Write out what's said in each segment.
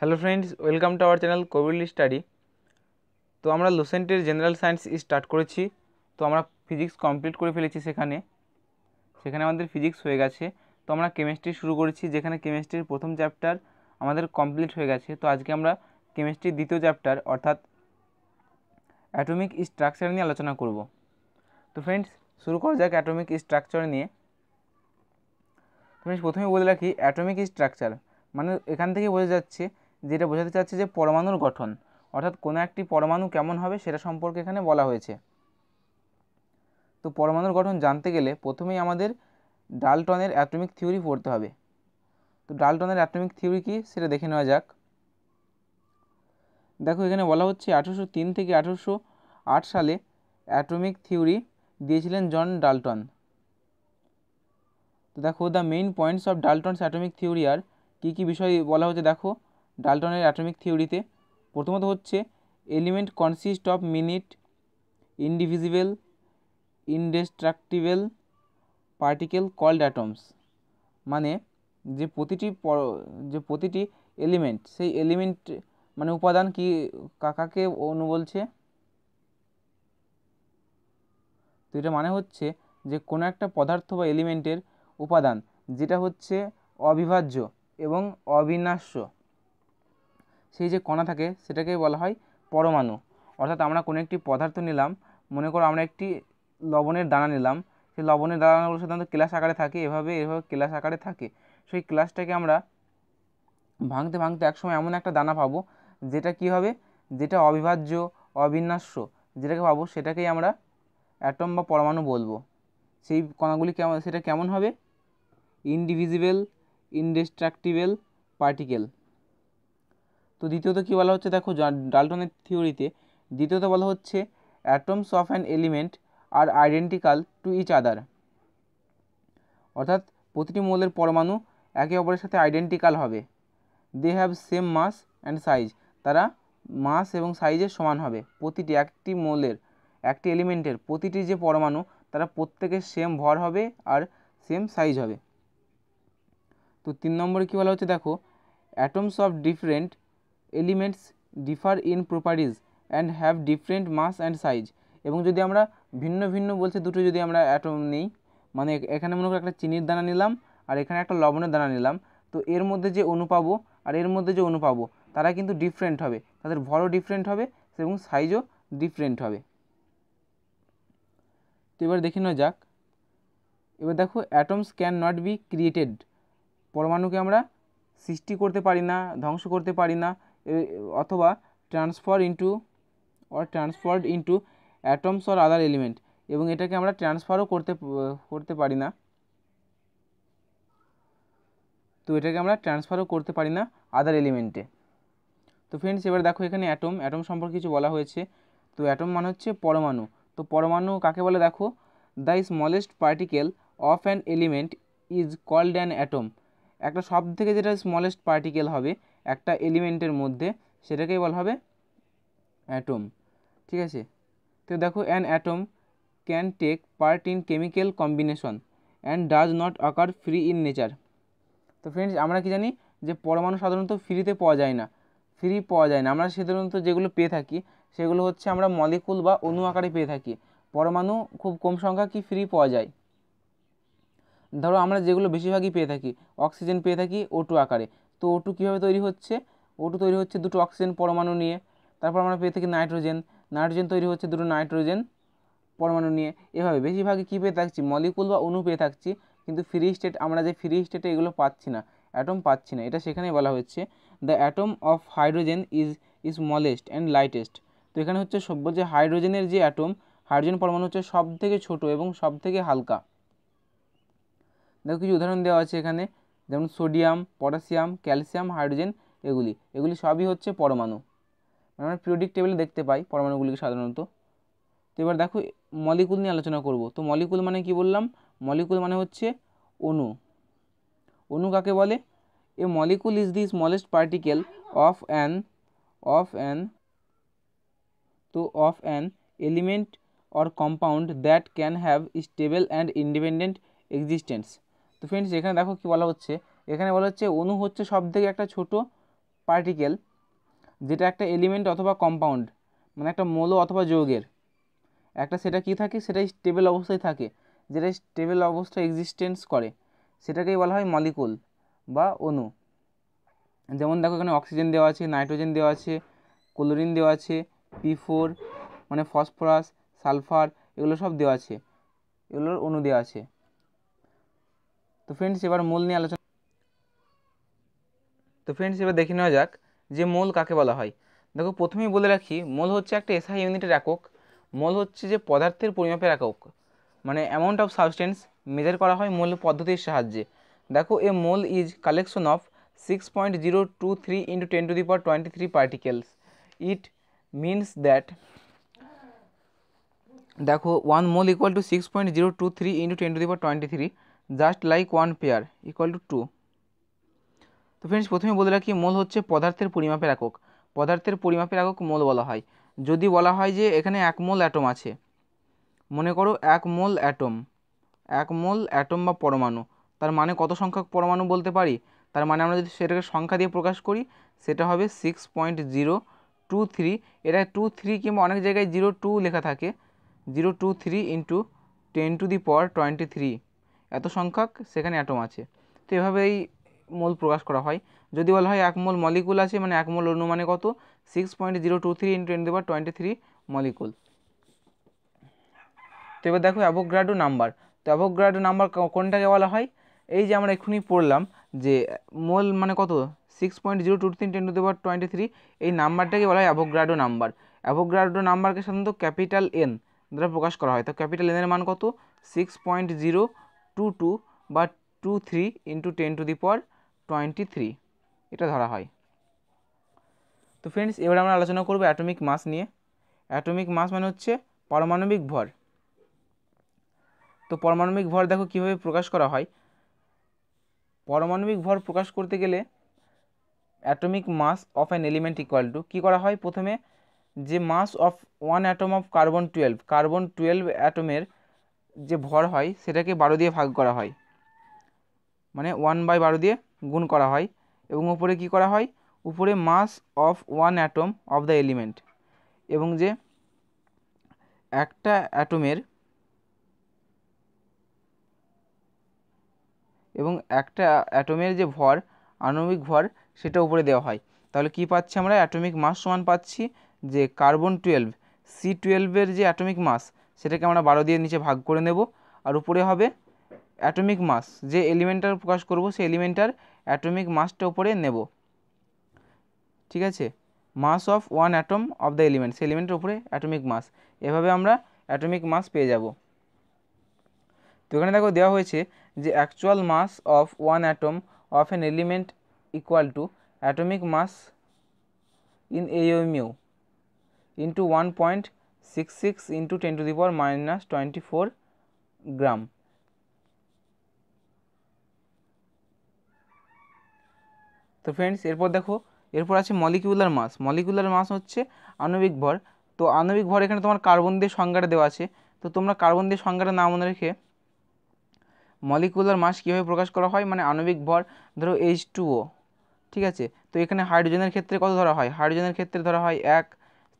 hello friends welcome to our channel covid study তো আমরা লুসেন্টের general science start করেছি তো আমরা ফিজিক্স কমপ্লিট করে ফেলেছি সেখানে সেখানে আমাদের ফিজিক্স হয়ে গেছে তো আমরা কেমিস্ট্রি শুরু করেছি যেখানে কেমিস্ট্রির প্রথম চ্যাপ্টার আমাদের কমপ্লিট হয়ে গেছে তো আজকে আমরা কেমিস্ট্রির দ্বিতীয় চ্যাপ্টার অর্থাৎ অ্যাটমিক স্ট্রাকচার নিয়ে আলোচনা করব তো ফ্রেন্ডস শুরু করা যাক অ্যাটমিক স্ট্রাকচার নিয়ে ফ্রেন্ডস প্রথমে বলে রাখি অ্যাটমিক স্ট্রাকচার মানে এখান থেকে বোঝা যাচ্ছে যেটা বোঝাতে চাচ্ছে যে পরমাণুর গঠন অর্থাৎ কোনো একটি পরমাণু কেমন হবে সেটা সম্পর্কে এখানে বলা হয়েছে তো পরমাণুর গঠন জানতে গেলে প্রথমেই আমাদের ডালটনের অ্যাটমিক থিওরি পড়তে হবে তো ডালটনের অ্যাটমিক থিওরি কি সেটা দেখে নেওয়া যাক দেখো এখানে বলা হচ্ছে আঠেরোশো তিন থেকে আঠেরোশো আট সালে অ্যাটমিক থিওরি দিয়েছিলেন জন ডালটন তো দেখো the main points of Dalton's atomic theory আর কী কী বিষয় বলা হচ্ছে দেখো ডালটনের অ্যাটমিক থিওরিতে প্রথমত হচ্ছে element consist of minute indivisible indestructible particle called atoms মানে যে প্রতিটি যে প্রতিটি এলিমেন্ট সেই এলিমেন্ট মানে উপাদান কি কাকাকে অনু বলছে তো এটা মানে হচ্ছে যে কোনো একটা পদার্থ বা এলিমেন্টের উপাদান যেটা হচ্ছে অবিভাজ্য এবং অবিনাশ্য সেই যে কণা থাকে সেটাকেই বলা হয় পরমাণু অর্থাৎ আমরা কোনো একটি পদার্থ নিলাম মনে করো আমরা একটি লবণের দানা নিলাম সেই লবণের দানাগুলো সাধারণত ক্লাস আকারে থাকে এভাবে এভাবে ক্লাস আকারে থাকে সেই ক্লাসটাকে আমরা ভাঙতে ভাঙতে একসময় এমন একটা দানা পাবো যেটা কি হবে যেটা অবিভাজ্য অবিন্যাস্য যেটাকে পাবো সেটাকেই আমরা অ্যাটম বা পরমাণু বলবো সেই কণাগুলি কেমন সেটা কেমন হবে ইনডিভিজিবল ইনডিস্ট্রাক্টিবল পার্টিকেল তো দ্বিতীয়ত কী বলা হচ্ছে দেখো ডালটনের থিওরিতে দ্বিতীয়ত বলা হচ্ছে atoms of an element are identical to each other অর্থাৎ প্রতিটি মৌলের পরমাণু একে অপরের সাথে আইডেন্টিক্যাল হবে they have same mass and size তারা মাস এবং সাইজের সমান হবে প্রতিটি একটি মৌলের একটি এলিমেন্টের প্রতিটি যে পরমাণু তারা প্রত্যেকের সেম ভর হবে আর সেম সাইজ হবে তো তিন নম্বরে কী বলা হচ্ছে দেখো atoms of different elements differ in properties and have different mass and size এবং যদি আমরা ভিন্ন ভিন্ন বলছে দুটো যদি আমরা অ্যাটম নিই মানে এখানে মনে করো একটা চিনির দানা নিলাম আর এখানে একটা লবণের দানা নিলাম তো এর মধ্যে যে অণু পাবো আর এর মধ্যে যে অণু পাবো তারা কিন্তু ডিফারেন্ট হবে তাদের ভরও ডিফারেন্ট হবে এবং সাইজও ডিফারেন্ট হবে তো এবার দেখে নেওয়া যাক এবার দেখো atoms can not be created পরমাণুকে আমরা সৃষ্টি করতে পারি না ধ্বংস করতে পারি না অথবা transfer into or transferred into atoms or other element এবং এটাকে আমরা ট্রান্সফারও করতে করতে পারি না তো এটাকে আমরা ট্রান্সফারও করতে পারি না আদার এলিমেন্টে তো ফ্রেন্ডস এবার দেখো এখানে অ্যাটম অ্যাটম সম্পর্কে কিছু বলা হয়েছে তো অ্যাটম মানে হচ্ছে পরমাণু তো পরমাণু কাকে বলে দেখো the smallest particle of an element is called an atom একটা সব থেকে যেটা স্মলেস্ট পার্টিকেল হবে একটা এলিমেন্টের মধ্যে সেটাকেই বলা হবে অ্যাটম ঠিক আছে তো দেখো an atom can take part in chemical combination and does not occur free in nature তো ফ্রেন্ডস আমরা কি জানি যে পরমাণু সাধারণত ফ্রিতে পাওয়া যায় না ফ্রি পাওয়া যায় না আমরা সাধারণত যেগুলো পেয়ে থাকি সেগুলো হচ্ছে আমরা মলিকুল বা অনু আকারে পেয়ে থাকি পরমাণু খুব কম সংখ্যা কি ফ্রি পাওয়া যায় ধরো আমরা যেগুলো বেশিরভাগই পেয়ে থাকি অক্সিজেন পেয়ে থাকি ওটু আকারে তো ওটু কীভাবে তৈরি হচ্ছে ওটু তৈরি হচ্ছে দুটো অক্সিজেন পরমাণু নিয়ে তারপর আমরা পেয়ে থাকি নাইট্রোজেন নাইট্রোজেন তৈরি হচ্ছে দুটো নাইট্রোজেন পরমাণু নিয়ে এভাবে বেশিরভাগই কী পেয়ে থাকছি মলিকুল বা অণু পেয়ে থাকছি কিন্তু ফ্রি স্টেট আমরা যে ফ্রি স্টেটে এগুলো পাচ্ছি না অ্যাটম পাচ্ছি না এটা সেখানেই বলা হচ্ছে the atom of hydrogen is is smallest and lightest তো এখানে হচ্ছে সভ্য যে হাইড্রোজেনের যে অ্যাটম হাইড্রোজেন পরমাণু হচ্ছে সব থেকে ছোটো এবং সব থেকে হালকা দেখো কিছু উদাহরণ দেওয়া আছে এখানে যেমন সোডিয়াম পটাশিয়াম ক্যালসিয়াম হাইড্রোজেন এগুলি এগুলি সবই হচ্ছে পরমাণু মানে আমরা পিরিয়ডিক টেবিলে দেখতে পাই পরমাণুগুলিকে সাধারণত তো এবার দেখো মলিকুল নিয়ে আলোচনা করব তো মলিকুল মানে কি বললাম মলিকুল মানে হচ্ছে অণু অণু কাকে বলে a molecule is the smallest particle of an of an তো of an element or compound that can have stable and independent existence তো ফ্রেন্ডস এখানে দেখো কি বলা হচ্ছে এখানে বলা হচ্ছে অণু হচ্ছে সব থেকে একটা ছোট পার্টিকেল যেটা একটা এলিমেন্ট অথবা কম্পাউন্ড মানে একটা মৌল অথবা যৌগের একটা সেটা কি থাকে সেটাই স্টেবল অবস্থায় থাকে যেটা স্টেবল অবস্থা এক্সিস্টেন্স করে সেটাকেই বলা হয় মলিকুল বা অণু যেমন দেখো এখানে অক্সিজেন দেওয়া আছে নাইট্রোজেন দেওয়া আছে ক্লোরিন দেওয়া আছে পি ফোর মানে ফসফরাস সালফার এগুলো সব দেওয়া আছে এগুলোর অণু দেওয়া আছে তো ফ্রেন্ডস এবার মূল নিয়ে আলোচনা তো ফ্রেন্ডস এবার দেখে নেওয়া যাক যে মোল কাকে বলা হয় দেখো প্রথমেই বলে রাখি মোল হচ্ছে একটা এসআই ইউনিটের একক মোল হচ্ছে যে পদার্থের পরিমাপের একক মানে অ্যামাউন্ট অফ সাবস্টেন্স মেজার করা হয় মোল পদ্ধতির সাহায্যে দেখো a mole is collection of six point zero two three into ten to the power twenty three particles it means that দেখো one mole equal to six point zero two three into ten to the power twenty three just like one pair equal to two তো friends প্রথমে বলে রাখি মোল হচ্ছে পদার্থের পরিমাপের একক পদার্থের পরিমাপের একক মোল বলা হয় যদি বলা হয় যে এখানে এক মোল অ্যাটম আছে মনে করো এক মোল অ্যাটম এক মোল অ্যাটম বা পরমাণু তার মানে কত সংখ্যক পরমাণু বলতে পারি তার মানে আমরা যদি সেটাকে সংখ্যা দিয়ে প্রকাশ করি সেটা হবে six point zero two three এটা টু থ্রি কিংবা অনেক জায়গায় জিরো টু লেখা থাকে zero two three into ten to the power twenty three এত সংখ্যক সেখানে অ্যাটম আছে তো এভাবেই মোল প্রকাশ করা হয় যদি বলা হয় এক মোল মলিকুল আছে মানে এক মোল অনুমানে কত six point zero two three in ten the power twenty three molecule তো এবার দেখো অ্যাভোগ্রাডো নাম্বার তো অ্যাভোগ্রাডো নাম্বার কোনটাকে বলা হয় এই যে আমরা এক্ষুনি পড়লাম যে মোল মানে কত six point zero two three ten to the power twenty three এই নাম্বারটাকে বলা হয় অ্যাভোগ্রাডো নাম্বার অ্যাভোগ্রাডো নাম্বারকে সাধারণত ক্যাপিটাল এন দ্বারা প্রকাশ করা হয় তো ক্যাপিটাল এনের মান কত six point zero two two বা two three into ten to the power twenty three এটা ধরা হয় তো ফ্রেন্ডস এবার আমরা আলোচনা করবো অ্যাটমিক মাস নিয়ে অ্যাটমিক মাস মানে হচ্ছে পারমাণবিক ভর তো পারমাণবিক ভর দেখো কীভাবে প্রকাশ করা হয় পারমাণবিক ভর প্রকাশ করতে গেলে atomic mass of an element equal to কী করা হয় প্রথমে যে mass of one atom of carbon twelve carbon twelve অ্যাটমের যে ভর হয় সেটাকে বারো দিয়ে ভাগ করা হয় মানে ওয়ান বাই বারো দিয়ে গুণ করা হয় এবং উপরে কি করা হয় উপরে mass of one atom of the element এবং যে একটা অ্যাটমের এবং একটা অ্যাটমের যে ভর আণবিক ভর সেটা উপরে দেওয়া হয় তাহলে কি পাচ্ছি আমরা অ্যাটমিক মাস সমান পাচ্ছি যে কার্বন টুয়েলভ সি টুয়েলভের যে অ্যাটমিক মাস সেটাকে আমরা বারো দিয়ে নিচে ভাগ করে নেব আর উপরে হবে অ্যাটমিক মাস যে এলিমেন্টার প্রকাশ করব সেই এলিমেন্টার অ্যাটমিক মাসটা উপরে নেব ঠিক আছে mass of one atom of the element সেই এলিমেন্টের উপরে অ্যাটমিক মাস এভাবে আমরা অ্যাটমিক মাস পেয়ে যাব তো এখানে দেখো দেওয়া হয়েছে যে actual mass of one atom of an element equal to atomic mass in amu into one point six six into ten to the power minus twenty four gram তো ফ্রেন্ডস এরপর দেখো এরপর আছে মলিকিউলার মাস মলিকিউলার মাস হচ্ছে আণবিক ভর তো আণবিক ভর এখানে তোমার কার্বন দিয়ে সংজ্ঞাটা দেওয়া আছে তো তোমরা কার্বন দিয়ে সংজ্ঞাটা না মনে রেখে মলিকিউলার মাস কীভাবে প্রকাশ করা হয় মানে আণবিক ভর ধরো এইচ টুও ঠিক আছে তো এখানে হাইড্রোজেনের ক্ষেত্রে কত ধরা হয় হাইড্রোজেনের ক্ষেত্রে ধরা হয় এক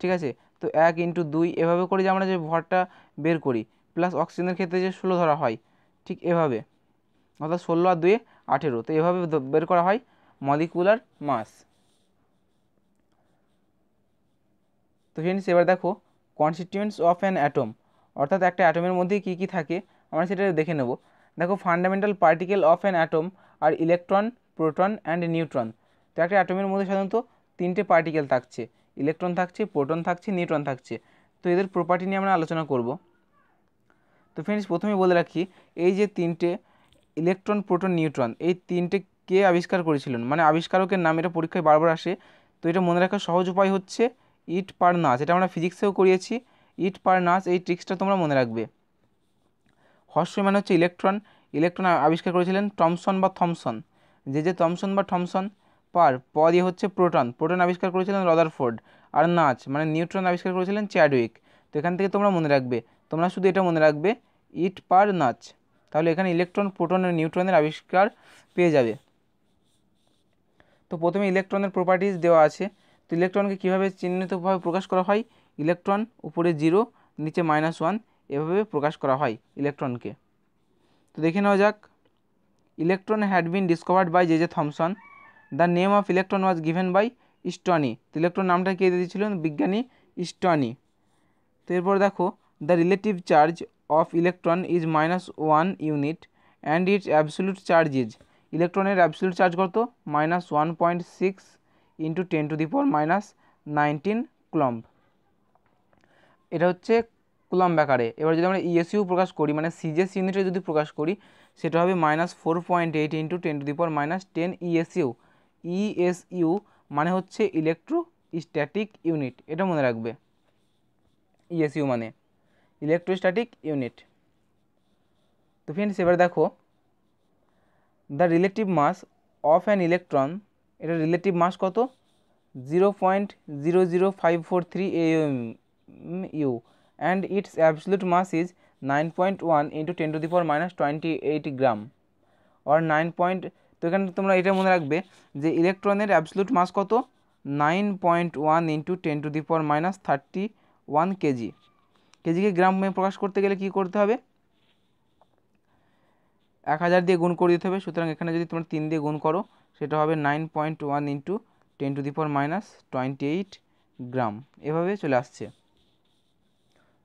ঠিক আছে তো এক ইন্টু দুই এভাবে করে যে আমরা যে ভরটা বের করি প্লাস অক্সিজেনের ক্ষেত্রে যে ষোলো ধরা হয় ঠিক এভাবে অর্থাৎ ষোলো আর দুয়ে আঠেরো তো এভাবে বের করা হয় মলিকুলার মাস তো ফ্রেন্ডস এবার দেখো কনস্টিটিউয়েন্টস অফ অ্যান অ্যাটম অর্থাৎ একটা অ্যাটমের মধ্যে কী কী থাকে আমরা সেটা দেখে নেব দেখো fundamental particle of an atom are electron proton and neutron তো একটা অ্যাটমের মধ্যে সাধারণত তিনটে পার্টিকেল থাকছে ইলেকট্রন থাকছে প্রোটন থাকছে নিউট্রন থাকছে তো এদের প্রপার্টি নিয়ে আমরা আলোচনা করব তো ফ্রেন্ডস প্রথমে বলে রাখি এই যে তিনটে ইলেকট্রন প্রোটন নিউট্রন এই তিনটে কে আবিষ্কার করেছিলেন মানে আবিষ্কারকের নাম এটা পরীক্ষায় বারবার আসে তো এটা মনে রাখার সহজ উপায় হচ্ছে ইট পার নাচ এটা আমরা ফিজিক্সেও করিয়েছি ইট পার নাচ এই ট্রিক্সটা তোমরা মনে রাখবে মানে হচ্ছে ইলেকট্রন ইলেকট্রন আবিষ্কার করেছিলেন টমসন বা থমসন যে যে থমসন বা থমসন পার প দিয়ে হচ্ছে প্রোটন প্রোটন আবিষ্কার করেছিলেন রদারফোর্ড আর নাচ মানে নিউট্রন আবিষ্কার করেছিলেন চ্যাডউইক তো এখান থেকে তোমরা মনে রাখবে তোমরা শুধু এটা মনে রাখবে ইট পার নাচ তাহলে এখানে ইলেকট্রন প্রোটন আর নিউট্রনের আবিষ্কার পেয়ে যাবে তো প্রথমে ইলেকট্রনের প্রপার্টিজ দেওয়া আছে তো ইলেকট্রনকে কীভাবে চিহ্নিতভাবে প্রকাশ করা হয় ইলেকট্রন উপরে জিরো নিচে মাইনাস ওয়ান এভাবে প্রকাশ করা হয় ইলেকট্রনকে তো দেখে নেওয়া যাক electron had been discovered by J J Thomson the name of electron was given by Stoney electron নামটা কে দিয়েছিলেন বিজ্ঞানী স্টনি তো এরপর দেখো the relative charge of electron is minus one unit and its absolute charge is ইলেকট্রনের absolute charge কত minus one point six into ten to the power minus nineteen coulomb এটা হচ্ছে কুলাম ব্যাকারে এবার যদি আমরা ইএসইউ e প্রকাশ করি মানে CGS ইউনিটে যদি প্রকাশ করি সেটা হবে minus four point eight into ten to the power minus ten ESU ESU e মানে হচ্ছে স্ট্যাটিক ইউনিট এটা মনে রাখবে ইএসইউ e মানে ইলেকট্রোস্ট্যাটিক ইউনিট তো ফ্রেন্ডস এবার দেখো the relative mass of an electron এটা রিলেটিভ মাস কত zero point zero zero five four three M U and its absolute mass is nine point one into ten to the power minus twenty eight gram or nine point তো এখানে তোমরা এটা মনে রাখবে যে ইলেকট্রনের absolute mass কত nine point one into ten to the power minus thirty one kg কেজিকে গ্রামে প্রকাশ করতে গেলে কি করতে হবে এক হাজার দিয়ে গুণ করে দিতে হবে সুতরাং এখানে যদি তোমরা তিন দিয়ে গুণ করো সেটা হবে nine point one into ten to the power minus twenty eight gram এভাবে চলে আসছে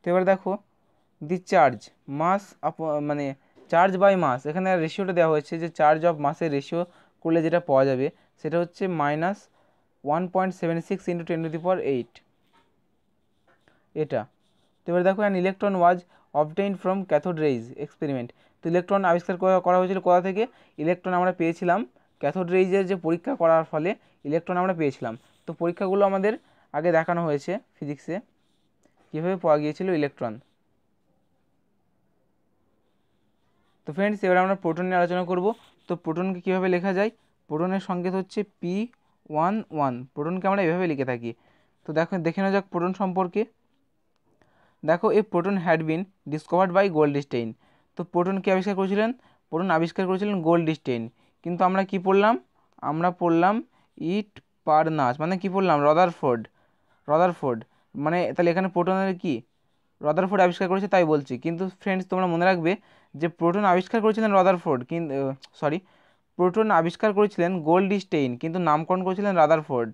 তো এবার দেখো দি চার্জ মাস আপ মানে চার্জ বাই মাস এখানে রেশিওটা দেওয়া হয়েছে যে চার্জ অফ মাসের রেশিও করলে যেটা পাওয়া যাবে সেটা হচ্ছে minus one point seven six into ten to eight এটা তো এবার দেখো an electron was obtain from cathode rays experiment তো ইলেকট্রন আবিষ্কার করা হয়েছিল কোথা থেকে ইলেকট্রন আমরা পেয়েছিলাম ক্যাথোড রেইজের যে পরীক্ষা করার ফলে ইলেকট্রন আমরা পেয়েছিলাম তো পরীক্ষাগুলো আমাদের আগে দেখানো হয়েছে ফিজিক্সে কীভাবে পাওয়া গিয়েছিল ইলেকট্রন তো ফ্রেন্ডস এবার আমরা প্রোটন নিয়ে আলোচনা করব তো প্রোটনকে কীভাবে লেখা যায় প্রোটনের সংকেত হচ্ছে পি ওয়ান ওয়ান প্রোটনকে আমরা এভাবে লিখে থাকি তো দেখো দেখে নেওয়া যাক প্রোটন সম্পর্কে দেখো এই proton had been discovered by Goldstein তো প্রোটন কী আবিষ্কার করেছিলেন প্রোটন আবিষ্কার করেছিলেন গোল্ড গোল্ডস্টেইন কিন্তু আমরা কি পড়লাম আমরা পড়লাম ইট পার নাচ মানে কি পড়লাম রদারফোর্ড রদারফোর্ড মানে তাহলে এখানে প্রোটনের কি রদারফোর্ড আবিষ্কার করেছে তাই বলছি কিন্তু ফ্রেন্ডস তোমরা মনে রাখবে যে প্রোটন আবিষ্কার করেছিলেন রাদারফোর্ড কিন্তু সরি প্রোটন আবিষ্কার করেছিলেন গোল্ড স্টেইন কিন্তু নামকরণ করেছিলেন রাদারফোর্ড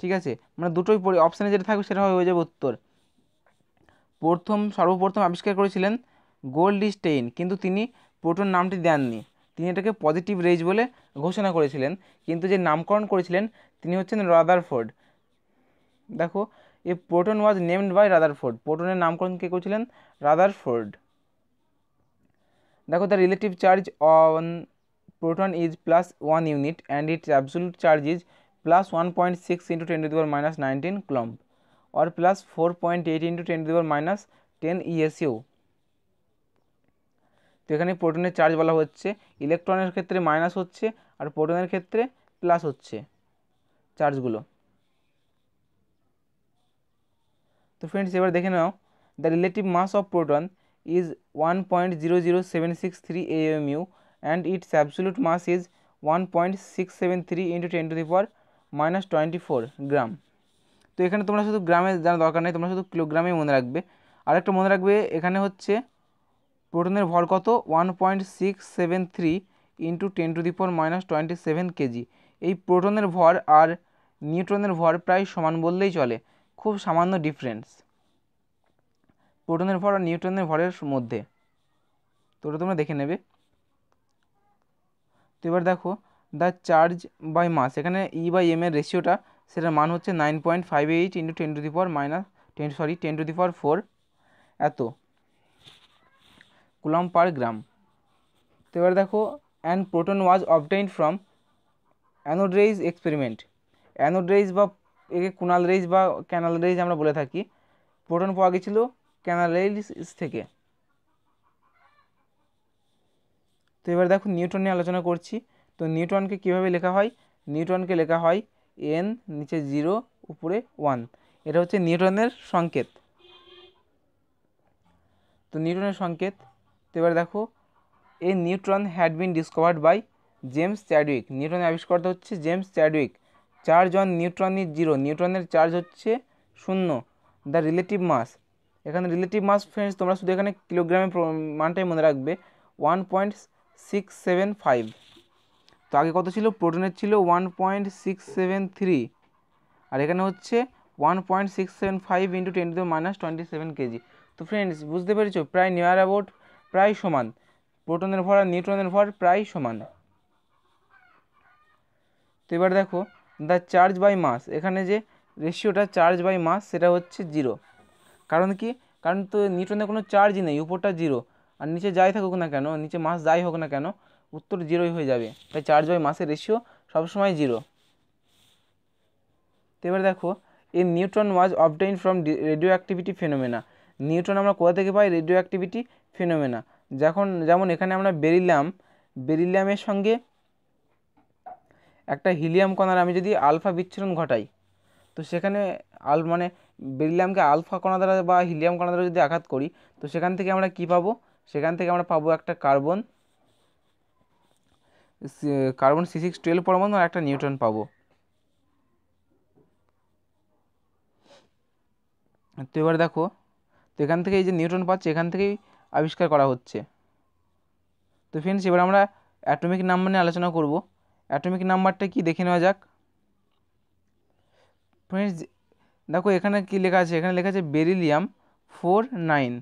ঠিক আছে মানে দুটোই পড়ি অপশানে যেটা থাকবে সেটা হয়ে যাবে উত্তর প্রথম সর্বপ্রথম আবিষ্কার করেছিলেন গোল্ড স্টেইন কিন্তু তিনি প্রোটন নামটি দেননি তিনি এটাকে পজিটিভ রেজ বলে ঘোষণা করেছিলেন কিন্তু যে নামকরণ করেছিলেন তিনি হচ্ছেন রাদারফোর্ড দেখো a proton was named by Rutherford প্রোটনের নামকরণ কে করেছিলেন রাদারফোর্ড দেখো the relative charge on proton is plus one unit and its absolute charge is plus one point six into ten to the power minus nineteen coulomb or plus four point eight into ten to the power minus ten ESU তো এখানে প্রোটনের charge বলা হচ্ছে ইলেকট্রনের ক্ষেত্রে minus হচ্ছে আর প্রোটনের ক্ষেত্রে plus হচ্ছে চার্জগুলো তো ফ্রেন্ডস এবার দেখে নাও the relative mass of proton is 1.00763 AMU and its absolute mass is 1.673 into 10 to the power minus 24 gram তো এখানে তোমরা শুধু গ্রামে জানা দরকার নেই তোমরা শুধু কিলোগ্রামে মনে রাখবে আরেকটা মনে রাখবে এখানে হচ্ছে প্রোটনের ভর কত one point six seven three into ten to the power minus twenty seven kg এই প্রোটনের ভর আর নিউট্রনের ভর প্রায় সমান বললেই চলে খুব সামান্য ডিফারেন্স প্রোটনের ভর আর নিউট্রনের ভরের মধ্যে তো ওটা তোমরা দেখে নেবে তো এবার দেখো দ্য চার্জ বাই মাস এখানে ই বাই এম এর রেশিওটা সেটার মান হচ্ছে nine point five eight into ten to the power minus ten sorry ten to the power four এত কুলাম পার গ্রাম তো এবার দেখো and proton was obtain from anode experiment anode বা একে কুনাল রেইজ বা ক্যানাল রেইজ আমরা বলে থাকি প্রোটন পাওয়া গেছিলো ক্যানালাইলিস থেকে তো এবার দেখো নিউটন নিয়ে আলোচনা করছি তো নিউটনকে কিভাবে লেখা হয় নিউটনকে লেখা হয় এন নিচে জিরো উপরে ওয়ান এটা হচ্ছে নিউটনের সংকেত তো নিউটনের সংকেত তো এবার দেখো এ neutron had been discovered by James Chadwick নিউটনের আবিষ্কর্তা হচ্ছে James Chadwick charge on neutron is zero নিউটনের চার্জ হচ্ছে শূন্য দ্য রিলেটিভ মাস এখানে রিলেটিভ মাস ফ্রেন্ডস তোমরা শুধু এখানে কিলোগ্রামে মানটাই মনে রাখবে one point six seven five তো আগে কত ছিল প্রোটনের ছিল one point six seven three আর এখানে হচ্ছে one point six seven five into ten to minus twenty seven kg তো ফ্রেন্ডস বুঝতে পেরেছো প্রায় নিয়ার অ্যাবাউট প্রায় সমান প্রোটনের ভর আর নিউট্রনের ভর প্রায় সমান তো এবার দেখো দ্য চার্জ বাই মাস এখানে যে রেশিওটা চার্জ বাই মাস সেটা হচ্ছে জিরো কারণ কি কারণ তো নিউটনে কোনো চার্জই নেই উপরটা জিরো আর নিচে যাই থাকুক না কেন নিচে মাস যাই হোক না কেন উত্তর জিরোই হয়ে যাবে তাই চার্জ বাই মাসের রেশিও সবসময় জিরো তো এবার দেখো এই neutron was obtain from radioactivity phenomena neutron আমরা কোথা থেকে পাই রেডিও অ্যাক্টিভিটি ফেনোমেনা যখন যেমন এখানে আমরা বেরিলাম বেরিলামের সঙ্গে একটা হিলিয়াম কণার আমি যদি আলফা বিচ্ছুরণ ঘটাই তো সেখানে আল মানে বেরিলামকে আলফা কণা দ্বারা বা হিলিয়াম কণা দ্বারা যদি আঘাত করি তো সেখান থেকে আমরা কি পাবো সেখান থেকে আমরা পাবো একটা carbon carbon C six twelve পরমাণু আর একটা নিউট্রন পাবো তো এবার দেখো তো এখান থেকে এই যে নিউট্রন পাচ্ছে এখান থেকেই আবিষ্কার করা হচ্ছে তো ফ্রেন্ডস এবার আমরা অ্যাটমিক নাম্বার নিয়ে আলোচনা করব অ্যাটমিক নাম্বারটা কি দেখে নেওয়া যাক ফ্রেন্ডস দেখো এখানে কি লেখা আছে এখানে লেখা আছে বেরিলিয়াম ফোর নাইন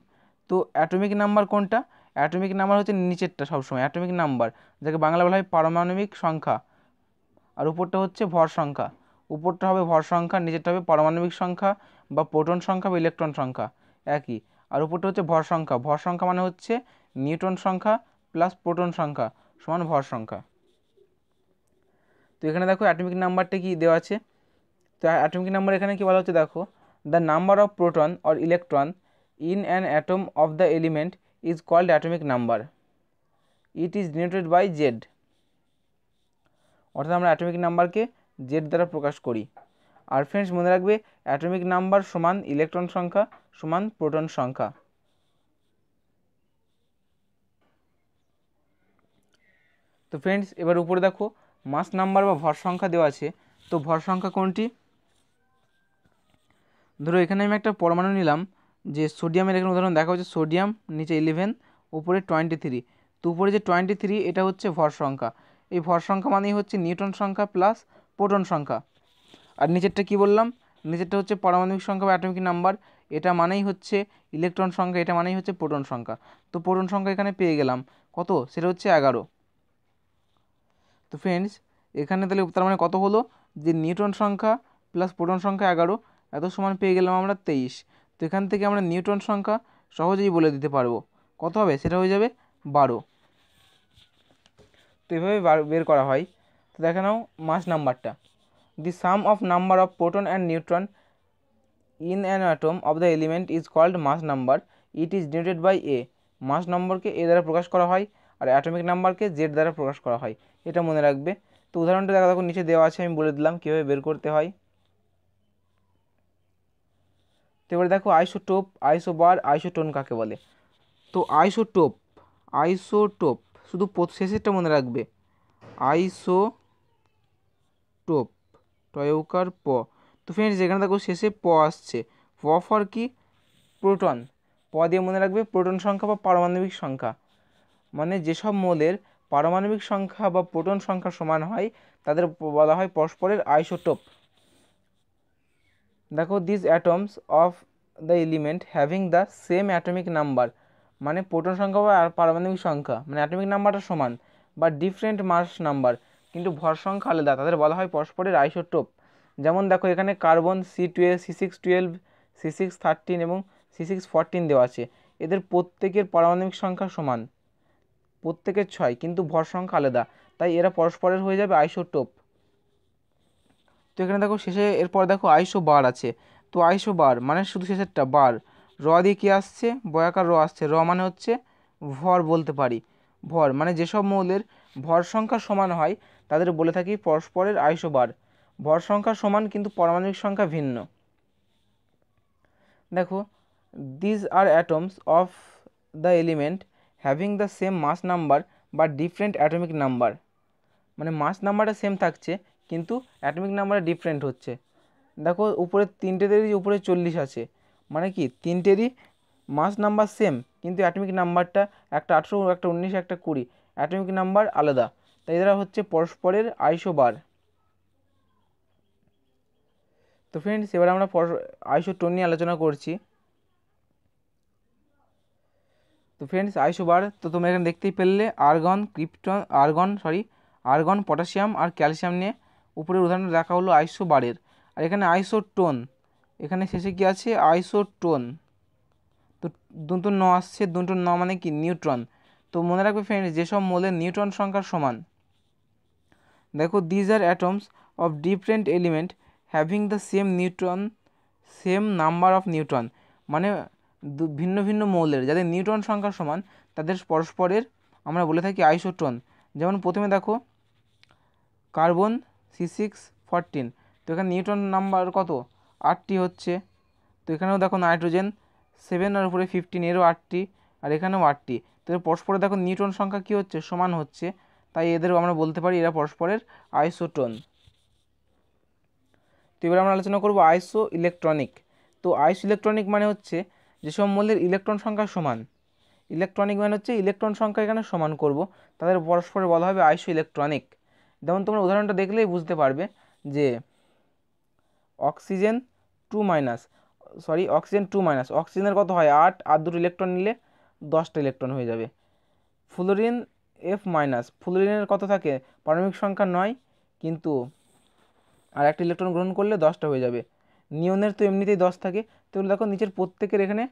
তো অ্যাটমিক নাম্বার কোনটা অ্যাটমিক নাম্বার হচ্ছে নিচেরটা সবসময় অ্যাটমিক নাম্বার যাকে বাংলা বলা হয় পারমাণবিক সংখ্যা আর উপরটা হচ্ছে ভর সংখ্যা উপরটা হবে ভর সংখ্যা নিচেরটা হবে পারমাণবিক সংখ্যা বা প্রোটন সংখ্যা বা ইলেকট্রন সংখ্যা একই আর উপরটা হচ্ছে ভর সংখ্যা ভর সংখ্যা মানে হচ্ছে নিউটন সংখ্যা প্লাস প্রোটন সংখ্যা সমান ভর সংখ্যা তো এখানে দেখো অ্যাটমিক নাম্বারটা কি দেওয়া আছে তো অ্যাটমিক নাম্বার এখানে কি বলা হচ্ছে দেখো the number of proton or electron in an atom of the element is called atomic number it is denoted by Z অর্থাৎ আমরা অ্যাটমিক নাম্বারকে জেড দ্বারা প্রকাশ করি আর ফ্রেন্ডস মনে রাখবে অ্যাটমিক নাম্বার সমান ইলেকট্রন সংখ্যা সমান প্রোটন সংখ্যা তো ফ্রেন্ডস এবার উপরে দেখো মাস নাম্বার বা ভর সংখ্যা দেওয়া আছে তো ভর সংখ্যা কোনটি ধরো এখানে আমি একটা পরমাণু নিলাম যে সোডিয়ামের এখানে উদাহরণ দেখা হচ্ছে সোডিয়াম নিচে ইলেভেন উপরে টোয়েন্টি থ্রি তো উপরে যে টোয়েন্টি থ্রি এটা হচ্ছে ভর সংখ্যা এই ভর সংখ্যা মানেই হচ্ছে নিউটন সংখ্যা প্লাস প্রোটন সংখ্যা আর নিচেরটা কি বললাম নিচেরটা হচ্ছে পারমাণবিক সংখ্যা বা অ্যাটমিক নাম্বার এটা মানেই হচ্ছে ইলেকট্রন সংখ্যা এটা মানেই হচ্ছে প্রোটন সংখ্যা তো প্রোটন সংখ্যা এখানে পেয়ে গেলাম কত সেটা হচ্ছে এগারো তো ফ্রেন্ডস এখানে তাহলে তার মানে কত হলো যে নিউটন সংখ্যা প্লাস প্রোটন সংখ্যা এগারো এত সমান পেয়ে গেলাম আমরা তেইশ তো এখান থেকে আমরা নিউটন সংখ্যা সহজেই বলে দিতে পারবো কত হবে সেটা হয়ে যাবে বারো তো এভাবে বের করা হয় তো দেখে নাও মাস নাম্বারটা the sum of number of proton and neutron in an atom of the element is called mass number it is ডিউটেড বাই এ মাস নম্বরকে এ দ্বারা প্রকাশ করা হয় আর অ্যাটমিক নাম্বারকে জেড দ্বারা প্রকাশ করা হয় এটা মনে রাখবে তো উদাহরণটা দেখা দেখো নিচে দেওয়া আছে আমি বলে দিলাম কীভাবে বের করতে হয় এবারে দেখো আইসোটোপ আইসোবার আইসোটোন কাকে বলে তো আইসোটোপ আইসোটোপ শুধু শেষেরটা মনে রাখবে আইসো টোপ টয়কার প তো ফ্রেন্ডস এখানে দেখো শেষে প আসছে প ফর কি প্রোটন প দিয়ে মনে রাখবে প্রোটন সংখ্যা বা পারমাণবিক সংখ্যা মানে যেসব মোলের পারমাণবিক সংখ্যা বা প্রোটন সংখ্যা সমান হয় তাদের বলা হয় পরস্পরের আইসোটোপ দেখো this atoms of the element having the same atomic number মানে প্রোটন সংখ্যা বা পারমাণবিক সংখ্যা মানে অ্যাটমিক নাম্বারটা সমান বা ডিফারেন্ট মাস নাম্বার কিন্তু ভর সংখ্যা আলাদা তাদের বলা হয় পরস্পরের আইসোটোপ যেমন দেখো এখানে carbon C twelve C six twelve C six thirteen এবং সি সিক্স ফোরটিন দেওয়া আছে এদের প্রত্যেকের পারমাণবিক সংখ্যা সমান প্রত্যেকের ছয় কিন্তু ভর সংখ্যা আলাদা তাই এরা পরস্পরের হয়ে যাবে আইসোটোপ তো এখানে দেখো শেষে এরপর দেখো আইশো বার আছে তো আইশো বার মানে শুধু শেষেরটা বার র দিয়ে কী আসছে বয়াকার র আসছে র মানে হচ্ছে ভর বলতে পারি ভর মানে যেসব মৌলের ভর সংখ্যা সমান হয় তাদের বলে থাকি পরস্পরের আইশো বার ভর সংখ্যা সমান কিন্তু পারমাণবিক সংখ্যা ভিন্ন দেখো these are atoms of the element having the same mass number বা ডিফারেন্ট অ্যাটমিক নাম্বার মানে মাস নাম্বারটা সেম থাকছে কিন্তু অ্যাটমিক নাম্বার ডিফারেন্ট হচ্ছে দেখো উপরে তিনটেদেরই উপরে চল্লিশ আছে মানে কি তিনটেরই মাস নাম্বার সেম কিন্তু অ্যাটমিক নাম্বারটা একটা আঠেরো একটা উনিশ একটা কুড়ি অ্যাটমিক নাম্বার আলাদা তাই এরা হচ্ছে পরস্পরের আইশো বার তো ফ্রেন্ডস এবার আমরা আইশো টোন নিয়ে আলোচনা করছি তো ফ্রেন্ডস আইশো বার তো তোমরা এখানে দেখতেই পেলে argon krypton argon sorry argon potassium আর ক্যালসিয়াম নিয়ে উপরের উদাহরণ রাখা হলো আইসো বারের আর এখানে আইসো টোন এখানে শেষে কি আছে আইসো টোন তো দুটো ন আসছে দুটো ন মানে কি নিউট্রন তো মনে রাখবে ফ্রেন্ড যেসব মৌলের নিউট্রন সংখ্যার সমান দেখো these are atoms of different element having the same neutron same number of neutron মানে ভিন্ন ভিন্ন মৌলের যাদের নিউট্রন সংখ্যা সমান তাদের পরস্পরের আমরা বলে থাকি আইসোট্রন যেমন প্রথমে দেখো কার্বন সি সিক্স ফরটিন তো এখানে নিউটন নাম্বার কত আটটি হচ্ছে তো এখানেও দেখো নাইট্রোজেন সেভেন আর উপরে ফিফটিন এরও আটটি আর এখানেও আটটি তো পরস্পরে দেখো নিউটন সংখ্যা কী হচ্ছে সমান হচ্ছে তাই এদেরও আমরা বলতে পারি এরা পরস্পরের আইসোটন তো এবার আমরা আলোচনা করব আইসো ইলেকট্রনিক তো আইসো ইলেকট্রনিক মানে হচ্ছে যেসব মৌলের ইলেকট্রন সংখ্যা সমান ইলেকট্রনিক মানে হচ্ছে ইলেকট্রন সংখ্যা এখানে সমান করব তাদের পরস্পরে বলা হবে আইসো ইলেকট্রনিক যেমন তোমরা উদাহরণটা দেখলেই বুঝতে পারবে যে oxygen two minus sorry oxygen two minus অক্সিজেনের কত হয় আট আর দুটো ইলেকট্রন নিলে দশটা ইলেকট্রন হয়ে যাবে ফ্লোরিন এফ মাইনাস ফ্লোরিনের কত থাকে পারমিক সংখ্যা নয় কিন্তু আর একটা ইলেকট্রন গ্রহণ করলে দশটা হয়ে যাবে নিয়নের তো এমনিতেই দশ থাকে তাহলে দেখো নিচের প্রত্যেকের এখানে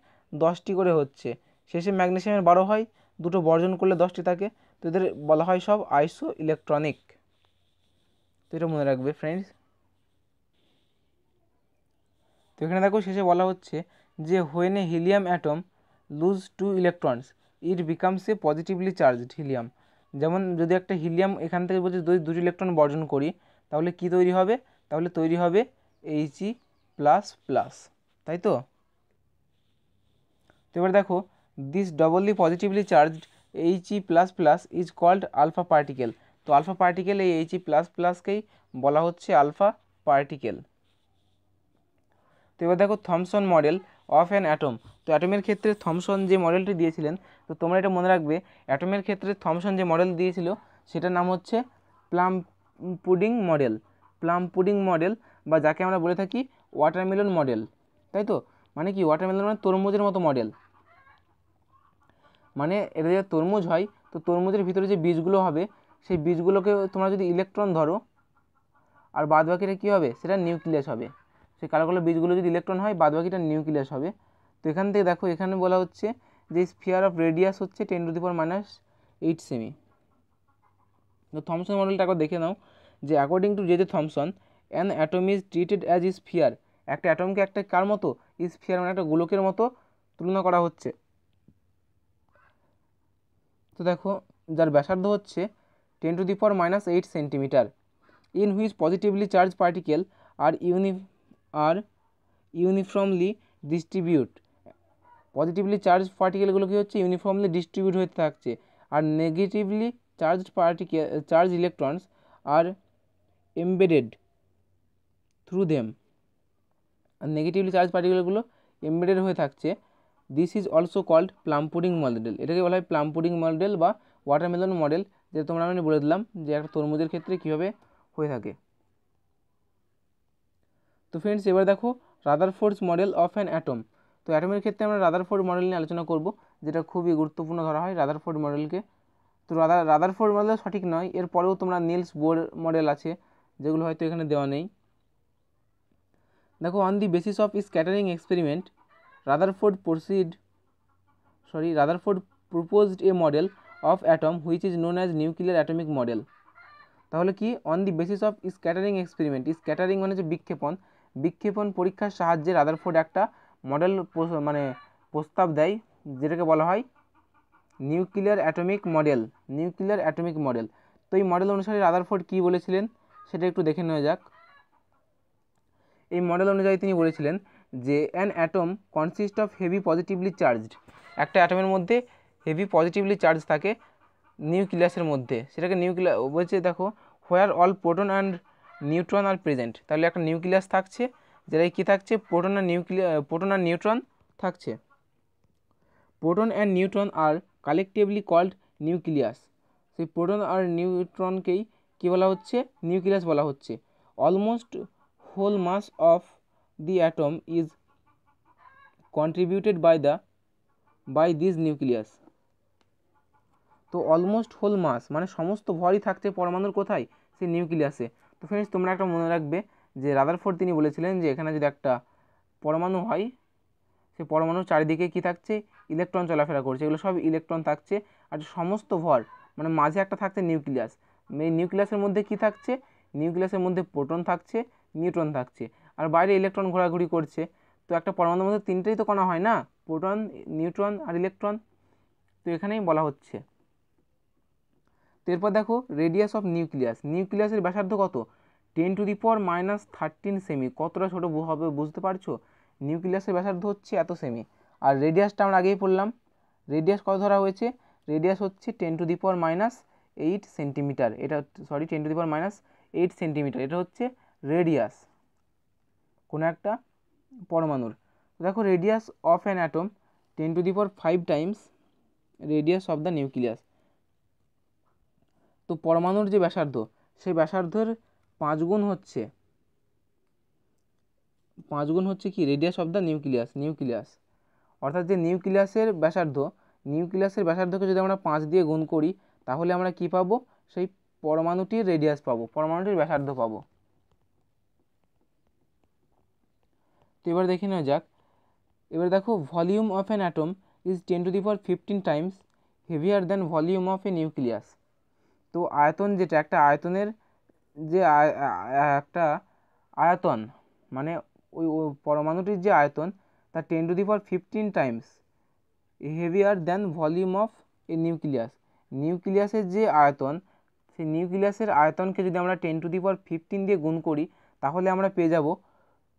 দশটি করে হচ্ছে শেষে ম্যাগনেশিয়ামের বারো হয় দুটো বর্জন করলে দশটি থাকে তো এদের বলা হয় সব আইসো ইলেকট্রনিক তো এটা মনে রাখবে ফ্রেন্ডস তো এখানে দেখো শেষে বলা হচ্ছে যে when a helium atom lose two electrons it becomes a positively charged helium যেমন যদি একটা হিলিয়াম এখান থেকে বলছে যদি দুটি ইলেকট্রন বর্জন করি তাহলে কি তৈরি হবে তাহলে তৈরি হবে এইচই প্লাস প্লাস তাই তো তো এবার দেখো this doubly positively charged HE plus plus is called alpha particle তো আলফা পার্টিকেল এই এইচ ই প্লাস প্লাসকেই বলা হচ্ছে আলফা পার্টিকেল তো এবার দেখো Thomson model of an atom তো অ্যাটমের ক্ষেত্রে থমসন যে মডেলটি দিয়েছিলেন তো তোমরা এটা মনে রাখবে অ্যাটমের ক্ষেত্রে থমসন যে মডেল দিয়েছিল সেটার নাম হচ্ছে plum pudding model plum pudding model বা যাকে আমরা বলে থাকি ওয়াটারমেলন মডেল তাই তো মানে কি ওয়াটারমেলন মানে তরমুজের মতো মডেল মানে এটা যে তরমুজ হয় তো তরমুজের ভিতরে যে বীজগুলো হবে সেই বীজগুলোকে তোমরা যদি ইলেকট্রন ধরো আর বাদবাকিটা কী হবে সেটা নিউক্লিয়াস হবে সেই কালো বীজগুলো যদি ইলেকট্রন হয় বাদবাকিটা নিউক্লিয়াস হবে তো এখান থেকে দেখো এখানে বলা হচ্ছে যে স্ফিয়ার অফ রেডিয়াস হচ্ছে ten to the power minus eight সেমি তো থমসন মডেলটা একবার দেখে নাও যে according to J J Thomson an atom is treated as sphere একটা অ্যাটমকে একটা কার মতো স্ফিয়ার মানে একটা গোলকের মতো তুলনা করা হচ্ছে তো দেখো যার ব্যাসার্ধ হচ্ছে ten to the power minus eight centimetre in which positively charge particle are uni are uniformly distribute positively charge পার্টিকেলগুলো কী হচ্ছে ইউনিফর্মলি ডিস্ট্রিবিউট হয়ে থাকছে আর negatively charge particle charge electrons are embedded through them আর নেগেটিভলি চার্জ পার্টিকেলগুলো embedded হয়ে থাকছে this is also called plum pudding model এটাকে বলা হয় প্লাম্পুডিং মডেল বা ওয়াটারমেলন মডেল যে তোমরা আমি বলে দিলাম যে একটা তরমুজের ক্ষেত্রে কীভাবে হয়ে থাকে তো ফ্রেন্ডস এবার দেখো Rutherford model of an atom তো অ্যাটমের ক্ষেত্রে আমরা রাদার ফোর্ড মডেল নিয়ে আলোচনা করব যেটা খুবই গুরুত্বপূর্ণ ধরা হয় রাদার ফোর্ড মডেলকে তো রাদার রাদার ফোর্ড মডেল সঠিক নয় এরপরেও তোমরা নিলস বোর মডেল আছে যেগুলো হয়তো এখানে দেওয়া নেই দেখো on the basis of scattering experiment Rutherford proceed sorry Rutherford proposed a model of atom which is known as nuclear atomic model তাহলে কি on the basis of scattering experiment scattering মানে হচ্ছে বিক্ষেপণ বিক্ষেপণ পরীক্ষার সাহায্যে Rutherford একটা model মানে প্রস্তাব দেয় যেটাকে বলা হয় nuclear atomic model nuclear atomic model তো এই মডেল অনুসারে রাদারফোর্ড কী বলেছিলেন সেটা একটু দেখে নেওয়া যাক এই মডেল অনুযায়ী তিনি বলেছিলেন যে an atom consist of heavy positively charged একটা অ্যাটমের মধ্যে হেভি পজিটিভলি চার্জ থাকে নিউক্লিয়াসের মধ্যে সেটাকে নিউক্লিয়া বলছে দেখো where all proton and neutron are present তাহলে একটা নিউক্লিয়াস থাকছে যেটাই কী থাকছে প্রোটন আর নিউক্লিয়া প্রোটন আর নিউট্রন থাকছে proton and neutron are collectively called nucleus সেই প্রোটন আর নিউট্রনকেই কী বলা হচ্ছে নিউক্লিয়াস বলা হচ্ছে almost whole mass of the atom is contributed by the by this nucleus তো অলমোস্ট হোল মাস মানে সমস্ত ভরই থাকছে পরমাণুর কোথায় সেই নিউক্লিয়াসে তো ফ্রেন্ডস তোমরা একটা মনে রাখবে যে রাদারফোর্ড তিনি বলেছিলেন যে এখানে যদি একটা পরমাণু হয় সে পরমাণু চারিদিকে কি থাকছে ইলেকট্রন চলাফেরা করছে এগুলো সব ইলেকট্রন থাকছে আর সমস্ত ভর মানে মাঝে একটা থাকছে নিউক্লিয়াস মানে এই নিউক্লিয়াসের মধ্যে কি থাকছে নিউক্লিয়াসের মধ্যে প্রোটন থাকছে নিউট্রন থাকছে আর বাইরে ইলেকট্রন ঘোরাঘুরি করছে তো একটা পরমাণুর মধ্যে তিনটেই তো কণা হয় না প্রোটন নিউট্রন আর ইলেকট্রন তো এখানেই বলা হচ্ছে এরপর দেখো রেডিয়াস অফ নিউক্লিয়াস নিউক্লিয়াসের ব্যাসার্ধ কত ten to the power minus thirteen semi কতটা ছোটো হবে বুঝতে পারছো নিউক্লিয়াসের ব্যাসার্ধ হচ্ছে এত সেমি আর রেডিয়াসটা আমরা আগেই পড়লাম রেডিয়াস কত ধরা হয়েছে রেডিয়াস হচ্ছে ten to the power minus eight centimetre এটা sorry ten to the power minus eight centimetre এটা হচ্ছে রেডিয়াস কোনো একটা পরমাণুর দেখো radius of an atom ten to the power five times radius of the nucleus তো পরমাণুর যে ব্যাসার্ধ সেই ব্যাসার্ধের পাঁচ গুণ হচ্ছে পাঁচ গুণ হচ্ছে কি radius of the nucleus nucleus অর্থাৎ যে নিউক্লিয়াসের ব্যাসার্ধ নিউক্লিয়াসের ব্যাসার্ধকে যদি আমরা পাঁচ দিয়ে গুণ করি তাহলে আমরা কি পাবো সেই পরমাণুটির রেডিয়াস পাবো পরমাণুটির ব্যাসার্ধ পাবো তো এবার দেখে নেওয়া যাক এবার দেখো volume of an atom is ten to the power fifteen times heavier than volume of a nucleus তো আয়তন যেটা একটা আয়তনের যে একটা আয়তন মানে ওই পরমাণুটির যে আয়তন তার ten to the power fifteen times heavier than volume of a nucleus নিউক্লিয়াসের যে আয়তন সেই নিউক্লিয়াসের আয়তনকে যদি আমরা ten to the power fifteen দিয়ে গুণ করি তাহলে আমরা পেয়ে যাব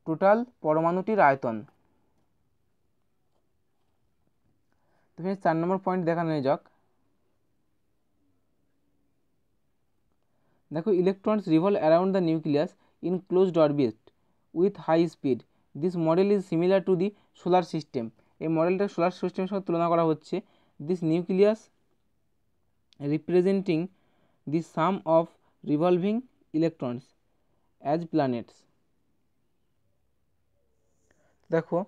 টোটাল পরমাণুটির আয়তন তো চার নম্বর পয়েন্ট দেখানো যাক দেখো electrons revolve around the nucleus in close ডরবিস্ট with high speed this model is similar to the solar system এই মডেলটা সোলার সিস্টেমের সঙ্গে তুলনা করা হচ্ছে this nucleus representing the sum of revolving electrons as planets দেখো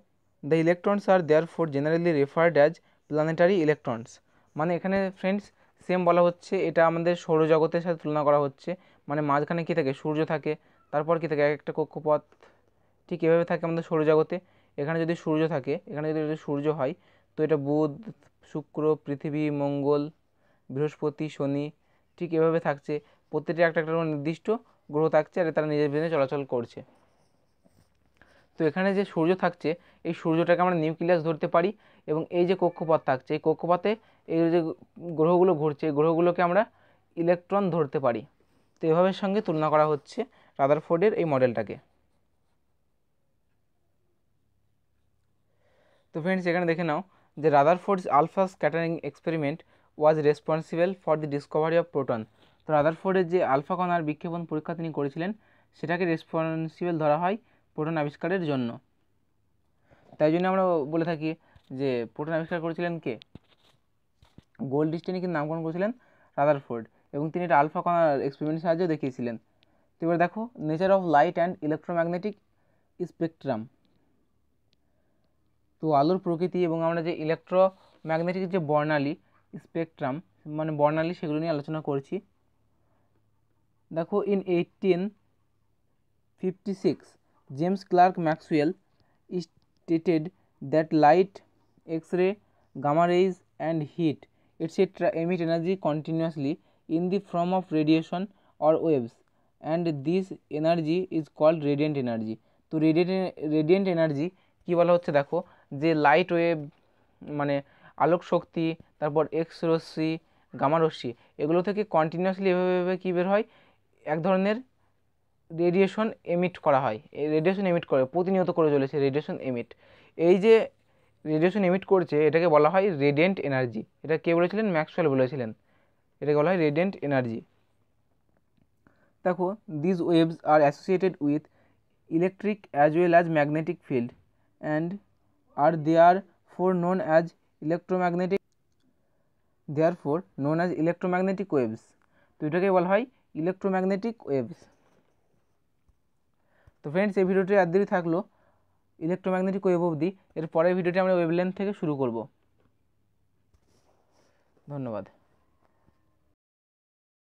the electrons are therefore generally referred as planetary electrons মানে এখানে ফ্রেন্ডস সেম বলা হচ্ছে এটা আমাদের সৌরজগতের সাথে তুলনা করা হচ্ছে মানে মাঝখানে কী থাকে সূর্য থাকে তারপর কী থাকে এক একটা কক্ষপথ ঠিক এভাবে থাকে আমাদের সৌরজগতে এখানে যদি সূর্য থাকে এখানে যদি সূর্য হয় তো এটা বুধ শুক্র পৃথিবী মঙ্গল বৃহস্পতি শনি ঠিক এভাবে থাকছে প্রতিটি একটা একটা নির্দিষ্ট গ্রহ থাকছে আর তারা নিজের ভিতরে চলাচল করছে তো এখানে যে সূর্য থাকছে এই সূর্যটাকে আমরা নিউক্লিয়াস ধরতে পারি এবং এই যে কক্ষপথ থাকছে এই কক্ষপথে এই যে গ্রহগুলো ঘুরছে এই গ্রহগুলোকে আমরা ইলেকট্রন ধরতে পারি তো এভাবে সঙ্গে তুলনা করা হচ্ছে রাদারফোর্ডের এই মডেলটাকে তো ফ্রেন্ডস এখানে দেখে নাও যে Rutherford's alpha scattering experiment was responsible for the discovery of proton তো রাদারফোর্ডের যে আলফা কণার বিক্ষেপণ পরীক্ষা তিনি করেছিলেন সেটাকে রেসপন্সিবল ধরা হয় প্রোটন আবিষ্কারের জন্য তাই জন্য আমরা বলে থাকি যে প্রোটন আবিষ্কার করেছিলেন কে গোল্ড স্টেনে কিন্তু নামকরণ করেছিলেন রাদারফোর্ড এবং তিনি এটা আলফা কণার এক্সপেরিমেন্টের সাহায্যে দেখিয়েছিলেন তো এবার দেখো nature of light and electromagnetic spectrum তো আলোর প্রকৃতি এবং আমরা যে ইলেকট্রোম্যাগনেটিক যে বর্ণালী স্পেকট্রাম মানে বর্ণালী সেগুলো নিয়ে আলোচনা করছি দেখো in eighteen fifty six James Clerk Maxwell stated that light X ray gamma rays and heat etcetera emit energy continuously in the form of radiation or waves and this energy is called radiant energy তো radiant radiant energy কী বলা হচ্ছে দেখো যে light wave মানে আলোক শক্তি তারপর x রশ্মি গামারশ্মি এগুলো থেকে কন্টিনিউয়াসলি এভাবে এভাবে কী বের হয় এক ধরনের রেডিয়েশন এমিট করা হয় এই রেডিয়েশন এমিট করে প্রতিনিয়ত করে চলেছে রেডিয়েশন এমিট এই যে রেডিয়েশন এমিট করছে এটাকে বলা হয় রেডিয়েন্ট এনার্জি এটা কে বলেছিলেন ম্যাক্সওয়েল বলেছিলেন এটাকে বলা হয় রেডিয়েন্ট এনার্জি দেখো these waves are associated with electric as well as magnetic field and are they are for known as electromagnetic they are for known as electromagnetic waves তো এটাকে বলা হয় ইলেকট্রোম্যাগনেটিক ওয়েভস তো ফ্রেন্ডস এই ভিডিওটি আর দেরি থাকলো ইলেকট্রোম্যাগনেটিক ওয়েভ অবধি এর পরের ভিডিওটি আমরা ওয়েবলেন্থ থেকে শুরু করব ধন্যবাদ